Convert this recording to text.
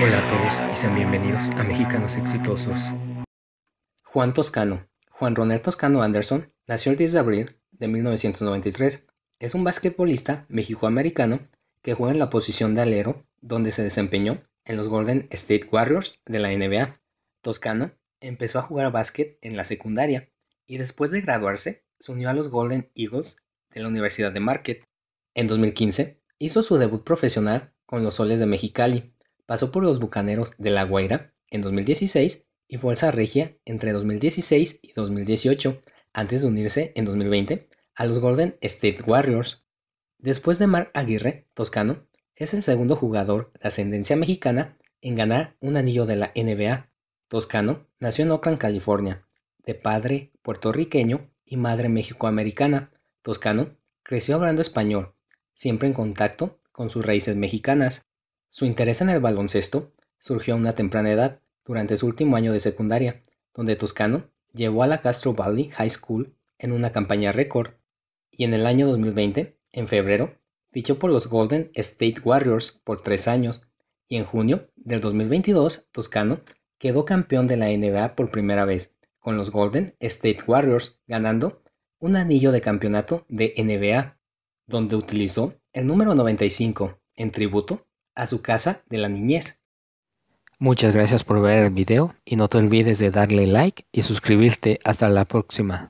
Hola a todos y sean bienvenidos a Mexicanos Exitosos. Juan Toscano. Juan Ronel Toscano Anderson nació el 10 de abril de 1993. Es un basquetbolista mexicoamericano que juega en la posición de alero, donde se desempeñó en los Golden State Warriors de la NBA. Toscano empezó a jugar básquet en la secundaria y después de graduarse se unió a los Golden Eagles de la Universidad de Marquette. En 2015 hizo su debut profesional con los Soles de Mexicali Pasó por los Bucaneros de La Guaira en 2016 y Fuerza Regia entre 2016 y 2018, antes de unirse en 2020 a los Golden State Warriors. Después de Mark Aguirre, Toscano, es el segundo jugador de ascendencia mexicana en ganar un anillo de la NBA. Toscano nació en Oakland, California, de padre puertorriqueño y madre mexicoamericana. Toscano creció hablando español, siempre en contacto con sus raíces mexicanas. Su interés en el baloncesto surgió a una temprana edad, durante su último año de secundaria, donde Toscano llevó a la Castro Valley High School en una campaña récord y en el año 2020, en febrero, fichó por los Golden State Warriors por tres años y en junio del 2022, Toscano quedó campeón de la NBA por primera vez con los Golden State Warriors ganando un anillo de campeonato de NBA, donde utilizó el número 95 en tributo a su casa de la niñez. Muchas gracias por ver el video y no te olvides de darle like y suscribirte. Hasta la próxima.